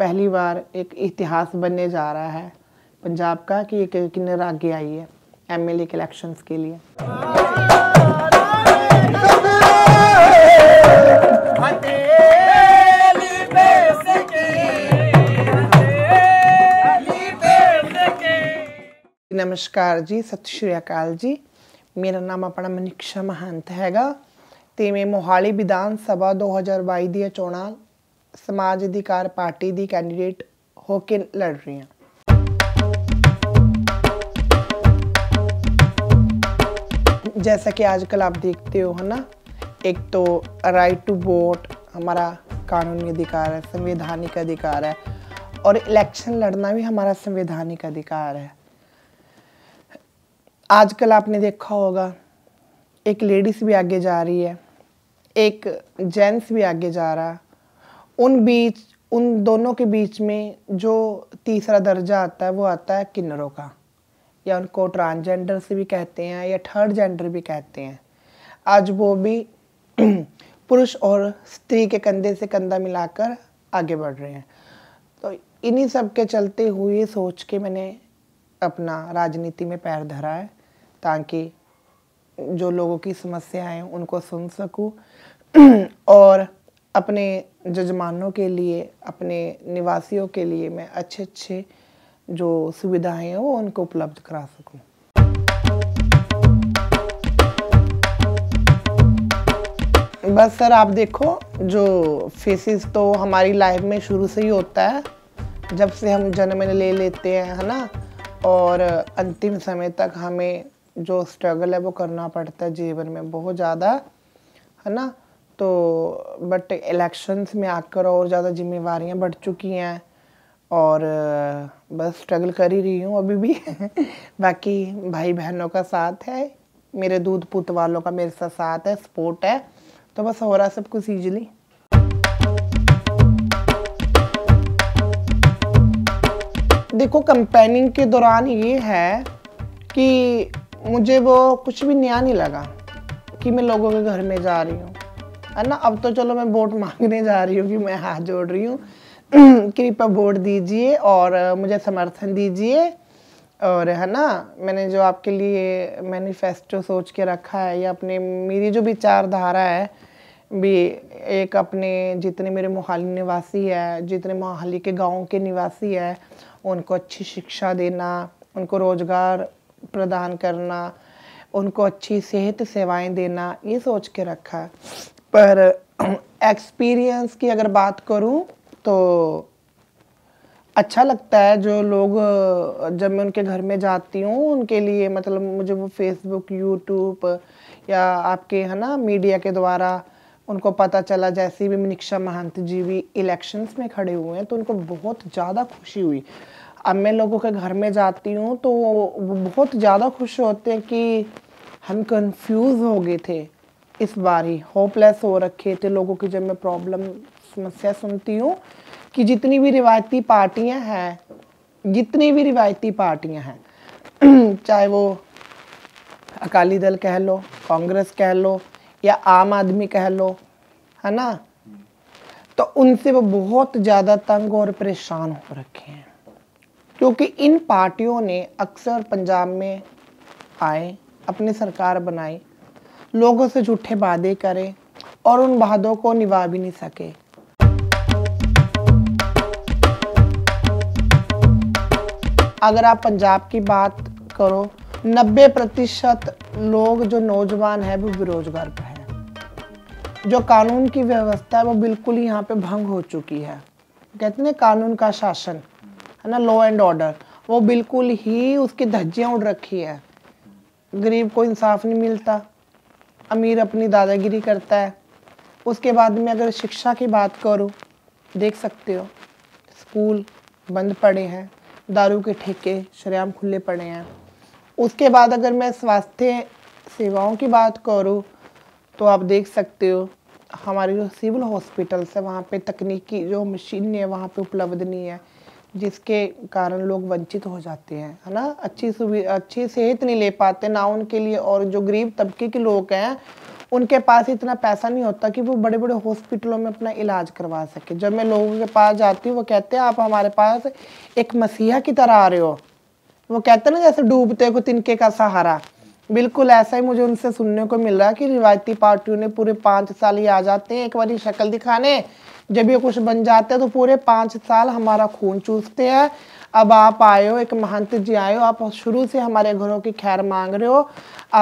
पहली बार एक इतिहास बनने जा रहा है पंजाब का कि किन्नर आगे आई है एम एल के इलेक्शन के लिए नमस्कार जी सत श्री अकाल जी मेरा नाम अपना मनीक्षा महंत हैगा तो मैं मोहाली विधानसभा दो हज़ार बई दोणा समाज अधिकार पार्टी की कैंडीडेट होके लड़ रही ਰਹੀ जैसा कि आजकल आप देखते हो है ना एक तो राइट टू वोट हमारा कानूनी अधिकार है संवैधानिक अधिकार है और इलेक्शन लड़ना भी हमारा संवैधानिक अधिकार है आजकल आपने देखा होगा एक लेडीज़ भी आगे जा रही है एक जेंट्स भी आगे जा रहा है उन बीच उन दोनों के बीच में जो तीसरा दर्जा आता है वो आता है किन्नरों का या उनको ट्रांसजेंडर से भी कहते हैं या थर्ड जेंडर भी कहते हैं आज वो भी पुरुष और स्त्री के कंधे से कंधा मिलाकर आगे बढ़ रहे हैं तो इन्हीं सब के चलते हुए सोच के मैंने अपना राजनीति में पैर धरा है ताकि जो लोगों की समस्याएं उनको सुन सकूं और अपने जजमानों के लिए अपने निवासियों के लिए मैं अच्छे अच्छे जो सुविधाएं हैं वो उनको उपलब्ध करा सकूं। बस सर आप देखो जो फेसिस तो हमारी लाइफ में शुरू से ही होता है जब से हम जन्म ले लेते हैं है ना और अंतिम समय तक हमें जो स्ट्रगल है वो करना पड़ता है जीवन में बहुत ज़्यादा है ना तो बट इलेक्शंस में आकर और ज़्यादा जिम्मेवारियाँ बढ़ चुकी हैं और बस स्ट्रगल कर ही रही हूँ अभी भी बाकी भाई बहनों का साथ है मेरे दूध पुत वालों का मेरे साथ साथ है सपोर्ट है तो बस हो रहा सब कुछ ईजिली देखो कंपेनिंग के दौरान ये है कि मुझे वो कुछ भी नया नहीं लगा कि मैं लोगों के घर में जा रही हूँ है ना अब तो चलो मैं वोट मांगने जा रही हूँ कि मैं हाथ जोड़ रही हूँ कृपया वोट दीजिए और मुझे समर्थन दीजिए और है ना मैंने जो आपके लिए मैनिफेस्टो सोच के रखा है या अपने मेरी जो विचारधारा है भी एक अपने जितने मेरे मोहाली निवासी है जितने मोहाली के गांव के निवासी है उनको अच्छी शिक्षा देना उनको रोज़गार प्रदान करना उनको अच्छी सेहत सेवाएं देना ये सोच के रखा है पर एक्सपीरियंस की अगर बात करूं तो अच्छा लगता है जो लोग जब मैं उनके घर में जाती हूँ उनके लिए मतलब मुझे वो फेसबुक यूट्यूब या आपके है ना मीडिया के द्वारा उनको पता चला जैसे भी मनीक्षा महंत जी भी इलेक्शंस में खड़े हुए हैं तो उनको बहुत ज़्यादा खुशी हुई अब मैं लोगों के घर में जाती हूँ तो वो बहुत ज़्यादा खुश होते हैं कि हम कंफ्यूज हो गए थे इस बार ही होपलेस हो रखे थे लोगों की जब मैं प्रॉब्लम समस्या सुनती हूँ कि जितनी भी रिवायती पार्टियाँ हैं जितनी भी रिवायती पार्टियाँ हैं चाहे वो अकाली दल कह लो कांग्रेस कह लो या आम आदमी कह लो है ना तो उनसे वो बहुत ज़्यादा तंग और परेशान हो रखे हैं क्योंकि इन पार्टियों ने अक्सर पंजाब में आए अपनी सरकार बनाई लोगों से झूठे वादे करे और उन वादों को निभा भी नहीं सके अगर आप पंजाब की बात करो 90 प्रतिशत लोग जो नौजवान है वो बेरोजगार पर है जो कानून की व्यवस्था है वो बिल्कुल ही यहाँ पे भंग हो चुकी है कहते ना कानून का शासन है ना लॉ एंड ऑर्डर वो बिल्कुल ही उसकी धज्जियाँ उड़ रखी है गरीब को इंसाफ नहीं मिलता अमीर अपनी दादागिरी करता है उसके बाद में अगर शिक्षा की बात करूँ देख सकते हो स्कूल बंद पड़े हैं दारू के ठेके शरेआम खुले पड़े हैं उसके बाद अगर मैं स्वास्थ्य सेवाओं की बात करूँ तो आप देख सकते हो हमारे जो सिविल हॉस्पिटल्स है वहाँ पे तकनीकी जो मशीन है वहाँ पे उपलब्ध नहीं है जिसके कारण लोग वंचित हो जाते हैं है ना अच्छी सुविधा अच्छी सेहत नहीं ले पाते ना उनके लिए और जो गरीब तबके के लोग हैं उनके पास इतना पैसा नहीं होता कि वो बड़े बड़े हॉस्पिटलों में अपना इलाज करवा सके जब मैं लोगों के पास जाती हूँ वो कहते हैं आप हमारे पास एक मसीहा की तरह आ रहे हो वो कहते हैं ना जैसे डूबते को तिनके का सहारा बिल्कुल ऐसा ही मुझे उनसे सुनने को मिल रहा है कि रिवायती पार्टियों ने पूरे पाँच साल ही आ जाते हैं एक बार शक्ल दिखाने जब ये कुछ बन जाते हैं तो पूरे पाँच साल हमारा खून चूसते हैं अब आप आए हो एक महंत जी आए हो आप शुरू से हमारे घरों की खैर मांग रहे हो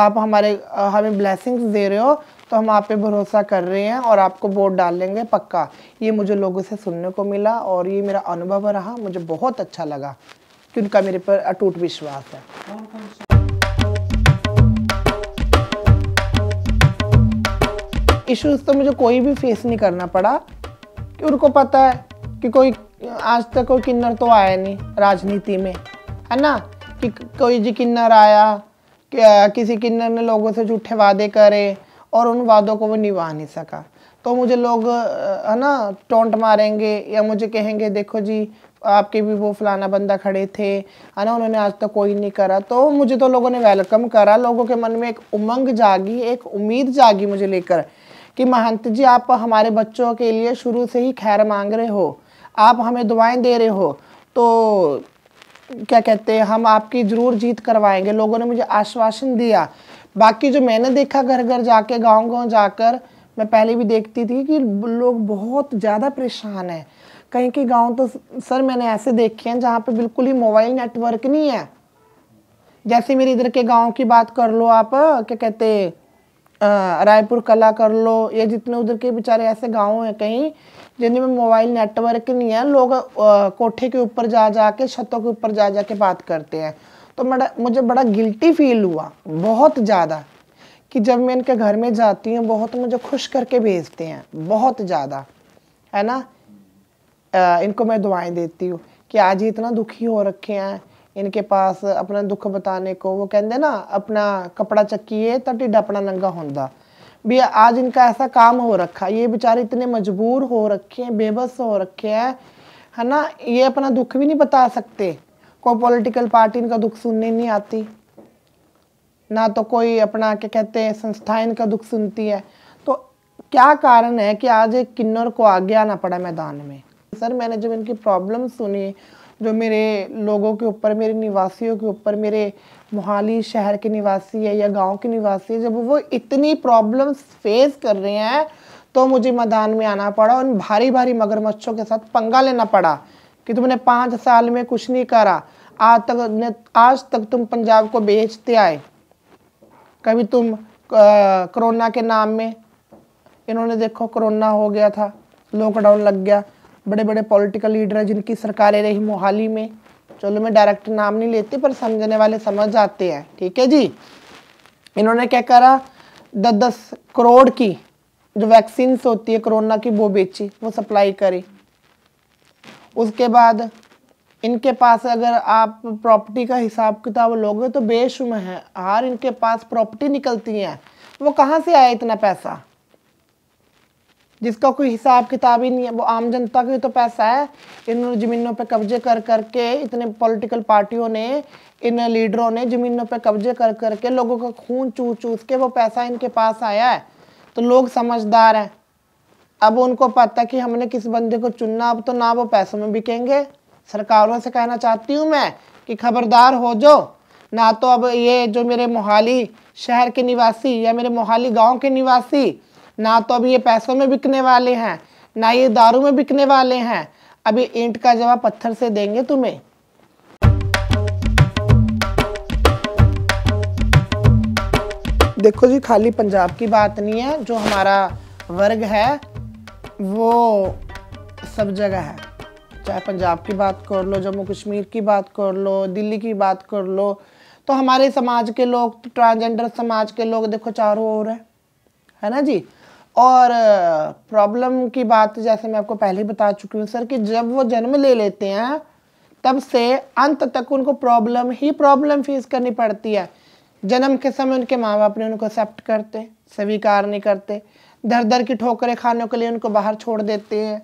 आप हमारे हमें ब्लेसिंग्स दे रहे हो तो हम आप पे भरोसा कर रहे हैं और आपको वोट डाल लेंगे पक्का ये मुझे लोगों से सुनने को मिला और ये मेरा अनुभव रहा मुझे बहुत अच्छा लगा कि उनका मेरे पर अटूट विश्वास है इश्यूज तो मुझे कोई भी फेस नहीं करना पड़ा कि उनको पता है कि कोई आज तक कोई किन्नर तो आया नहीं राजनीति में है ना कि कोई जी किन्नर आया कि किसी किन्नर ने लोगों से झूठे वादे करे और उन वादों को वो निभा नहीं सका तो मुझे लोग है ना टोंट मारेंगे या मुझे कहेंगे देखो जी आपके भी वो फलाना बंदा खड़े थे है ना उन्होंने आज तक तो कोई नहीं करा तो मुझे तो लोगों ने वेलकम करा लोगों के मन में एक उमंग जागी एक उम्मीद जागी मुझे लेकर कि महंत जी आप हमारे बच्चों के लिए शुरू से ही खैर मांग रहे हो आप हमें दुआएं दे रहे हो तो क्या कहते हैं हम आपकी ज़रूर जीत करवाएंगे लोगों ने मुझे आश्वासन दिया बाकी जो मैंने देखा घर घर जाके गांव गांव जाकर मैं पहले भी देखती थी कि लोग बहुत ज़्यादा परेशान हैं कहीं के गांव तो सर मैंने ऐसे देखे हैं जहाँ पर बिल्कुल ही मोबाइल नेटवर्क नहीं है जैसे मेरे इधर के गाँव की बात कर लो आप क्या कहते रायपुर कला कर लो ये जितने उधर के बेचारे ऐसे गाँव हैं कहीं जिनमें मोबाइल नेटवर्क नहीं है लोग आ, कोठे के ऊपर जा जा के छतों के ऊपर जा जा के बात करते हैं तो बड़ा मुझे बड़ा गिल्टी फील हुआ बहुत ज़्यादा कि जब मैं इनके घर में जाती हूँ बहुत मुझे खुश करके भेजते हैं बहुत ज़्यादा है ना आ, इनको मैं दुआएं देती हूँ कि आज ही इतना दुखी हो रखे हैं इनके पास अपना दुख बताने को वो कहते ना अपना कपड़ा चक्की है तो ढिड अपना नंगा होंदा भी आज इनका ऐसा काम हो रखा ये बेचारे इतने मजबूर हो रखे हैं बेबस हो रखे हैं है ना ये अपना दुख भी नहीं बता सकते कोई पॉलिटिकल पार्टी इनका दुख सुनने नहीं आती ना तो कोई अपना क्या कहते हैं संस्था इनका दुख सुनती है तो क्या कारण है कि आज एक किन्नर को आगे आना पड़ा मैदान में सर मैंने जब इनकी प्रॉब्लम सुनी जो मेरे लोगों के ऊपर मेरे निवासियों के ऊपर मेरे मोहाली शहर के निवासी है या गांव के निवासी है जब वो इतनी प्रॉब्लम्स फेस कर रहे हैं तो मुझे मैदान में आना पड़ा उन भारी भारी मगरमच्छों के साथ पंगा लेना पड़ा कि तुमने पाँच साल में कुछ नहीं करा आज तक आज तक तुम पंजाब को बेचते आए कभी तुम कोरोना के नाम में इन्होंने देखो कोरोना हो गया था लॉकडाउन लग गया बड़े बड़े पॉलिटिकल लीडर हैं जिनकी सरकारें रही मोहाली में चलो मैं डायरेक्ट नाम नहीं लेती पर समझने वाले समझ आते हैं ठीक है जी इन्होंने क्या करा दस दस करोड़ की जो वैक्सीन होती है कोरोना की वो बेची वो सप्लाई करी उसके बाद इनके पास अगर आप प्रॉपर्टी का हिसाब किताब लोगे तो बेशुम है हार इनके पास प्रॉपर्टी निकलती है वो कहाँ से आया इतना पैसा जिसका कोई हिसाब किताब ही नहीं है वो आम जनता का तो पैसा है इन ज़मीनों पे कब्जे कर करके इतने पॉलिटिकल पार्टियों ने इन लीडरों ने ज़मीनों पे कब्जे कर करके लोगों का खून चूस चूस के वो पैसा इनके पास आया है तो लोग समझदार हैं अब उनको पता है कि हमने किस बंदे को चुनना अब तो ना वो पैसों में बिकेंगे सरकारों से कहना चाहती हूँ मैं कि खबरदार हो जो ना तो अब ये जो मेरे मोहाली शहर के निवासी या मेरे मोहाली गांव के निवासी ना तो अभी ये पैसों में बिकने वाले हैं ना ये दारू में बिकने वाले हैं अभी ईंट का जवाब पत्थर से देंगे तुम्हें देखो जी खाली पंजाब की बात नहीं है जो हमारा वर्ग है वो सब जगह है चाहे पंजाब की बात कर लो जम्मू कश्मीर की बात कर लो दिल्ली की बात कर लो तो हमारे समाज के लोग तो ट्रांसजेंडर समाज के लोग देखो चारों ओर है है ना जी और प्रॉब्लम की बात जैसे मैं आपको पहले ही बता चुकी हूँ सर कि जब वो जन्म ले लेते हैं तब से अंत तक उनको प्रॉब्लम ही प्रॉब्लम फेस करनी पड़ती है जन्म के समय उनके माँ बाप ने उनको एक्सेप्ट करते स्वीकार नहीं करते दर दर की ठोकरें खाने के लिए उनको बाहर छोड़ देते हैं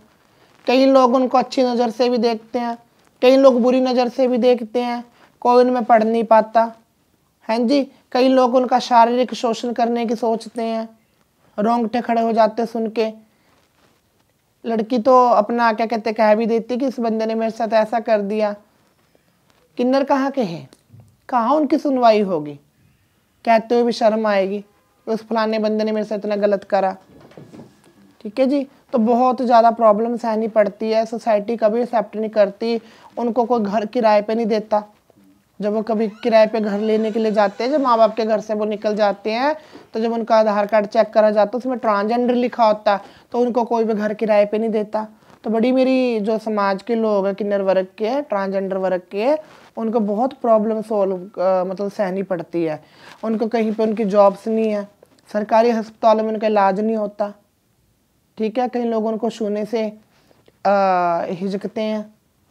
कई लोग उनको अच्छी नज़र से भी देखते हैं कई लोग बुरी नज़र से भी देखते हैं कोई उनमें पढ़ नहीं पाता हैं हाँ जी कई लोग उनका शारीरिक शोषण करने की सोचते हैं रोंगटे खड़े हो जाते सुन के लड़की तो अपना क्या कहते कह भी देती कि इस बंदे ने मेरे साथ ऐसा कर दिया किन्नर कहाँ के हैं कहाँ उनकी सुनवाई होगी कहते हुए भी शर्म आएगी उस फलाने बंदे ने मेरे साथ इतना गलत करा ठीक है जी तो बहुत ज़्यादा प्रॉब्लम सहनी पड़ती है सोसाइटी कभी एक्सेप्ट नहीं करती उनको कोई घर किराए पे नहीं देता जब वो कभी किराए पे घर लेने के लिए जाते हैं जब माँ बाप के घर से वो निकल जाते हैं तो जब उनका आधार कार्ड चेक करा जाता है उसमें ट्रांसजेंडर लिखा होता है तो उनको कोई भी घर किराए पे नहीं देता तो बड़ी मेरी जो समाज के लोग हैं किन्नर वर्ग के ट्रांसजेंडर वर्ग के उनको बहुत प्रॉब्लम सॉल्व मतलब सहनी पड़ती है उनको कहीं पर उनकी जॉब्स नहीं है सरकारी अस्पतालों में उनका इलाज नहीं होता ठीक है कहीं लोग उनको छूने से हिजकते हैं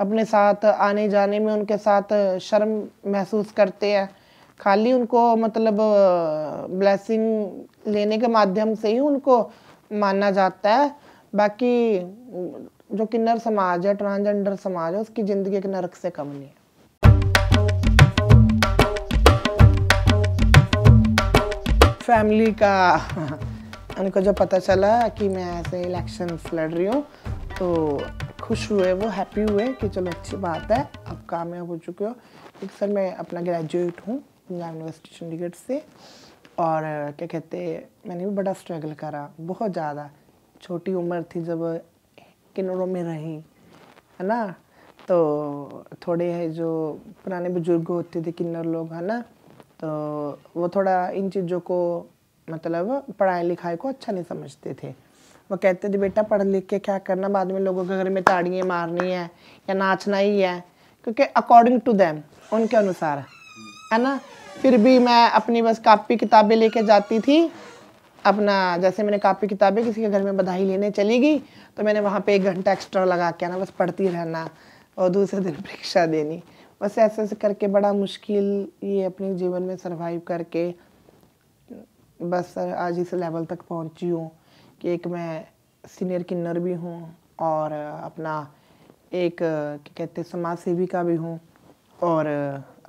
अपने साथ आने जाने में उनके साथ शर्म महसूस करते हैं खाली उनको मतलब ब्लेसिंग लेने के माध्यम से ही उनको माना जाता है बाकी जो किन्नर समाज है ट्रांसजेंडर समाज है उसकी ज़िंदगी एक नरक से कम नहीं है फैमिली का उनको जब पता चला कि मैं ऐसे इलेक्शन लड़ रही हूँ तो खुश हुए वो हैप्पी हुए कि चलो अच्छी बात है आप कामयाब हो चुके हो एक सर मैं अपना ग्रेजुएट हूँ पंजाब यूनिवर्सिटी चंडीगढ़ से और क्या कहते मैंने भी बड़ा स्ट्रगल करा बहुत ज़्यादा छोटी उम्र थी जब किन्नरों में रही है ना तो थोड़े है जो पुराने बुजुर्ग होते थे किन्नर लोग है ना तो वो थोड़ा इन चीज़ों को मतलब पढ़ाई लिखाई को अच्छा नहीं समझते थे वो कहते थे बेटा पढ़ लिख के क्या करना बाद में लोगों के घर में ताड़ियाँ मारनी है या नाचना ही है क्योंकि अकॉर्डिंग टू देम उनके अनुसार है ना फिर भी मैं अपनी बस कापी किताबें लेके जाती थी अपना जैसे मैंने कापी किताबें किसी के घर में बधाई लेने चली गई तो मैंने वहाँ पे एक घंटा एक्स्ट्रा लगा के ना बस पढ़ती रहना और दूसरे दिन परीक्षा देनी बस ऐसे ऐसे करके बड़ा मुश्किल ये अपने जीवन में सर्वाइव करके बस आज इस लेवल तक पहुँची हूँ कि एक मैं सीनियर किन्नर भी हूँ और अपना एक क्या कहते हैं समाज सेविका भी हूँ और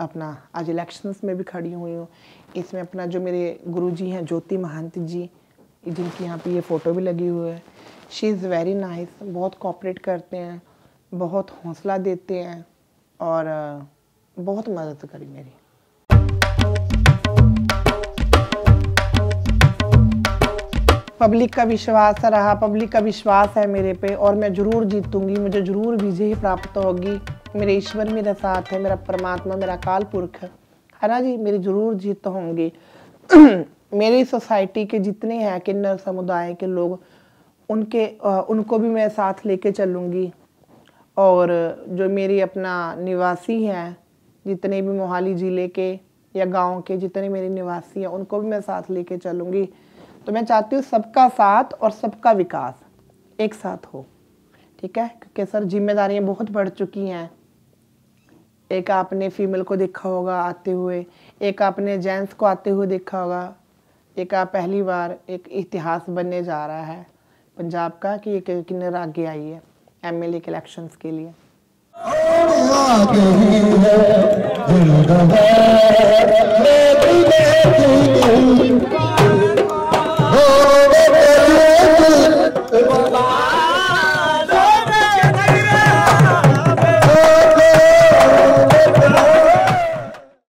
अपना आज इलेक्शंस में भी खड़ी हुई हूँ इसमें अपना जो मेरे गुरु जी हैं ज्योति महंत जी जिनकी यहाँ पे ये फ़ोटो भी लगी हुई है शी इज़ वेरी नाइस बहुत कॉपरेट करते हैं बहुत हौसला देते हैं और बहुत मदद करी मेरी पब्लिक का विश्वास रहा पब्लिक का विश्वास है मेरे पे और मैं ज़रूर जीतूंगी मुझे ज़रूर विजय ही प्राप्त होगी मेरे ईश्वर मेरा साथ है मेरा परमात्मा मेरा काल पुरख है ना जी मेरी ज़रूर जीत होंगी मेरी सोसाइटी के जितने हैं किन्नर समुदाय के लोग उनके उनको भी मैं साथ लेके चलूँगी और जो मेरी अपना निवासी हैं जितने भी मोहाली ज़िले के या गांव के जितने मेरे निवासी हैं उनको भी मैं साथ लेके चलूँगी तो मैं चाहती हूँ सबका साथ और सबका विकास एक साथ हो ठीक है क्योंकि सर जिम्मेदारियाँ बहुत बढ़ चुकी हैं एक आपने फीमेल को देखा होगा आते हुए एक आपने जेंट्स को आते हुए देखा होगा एक आप पहली बार एक इतिहास बनने जा रहा है पंजाब का कि एक किन्नर आगे आई है एम एल के इलेक्शन के लिए Oh,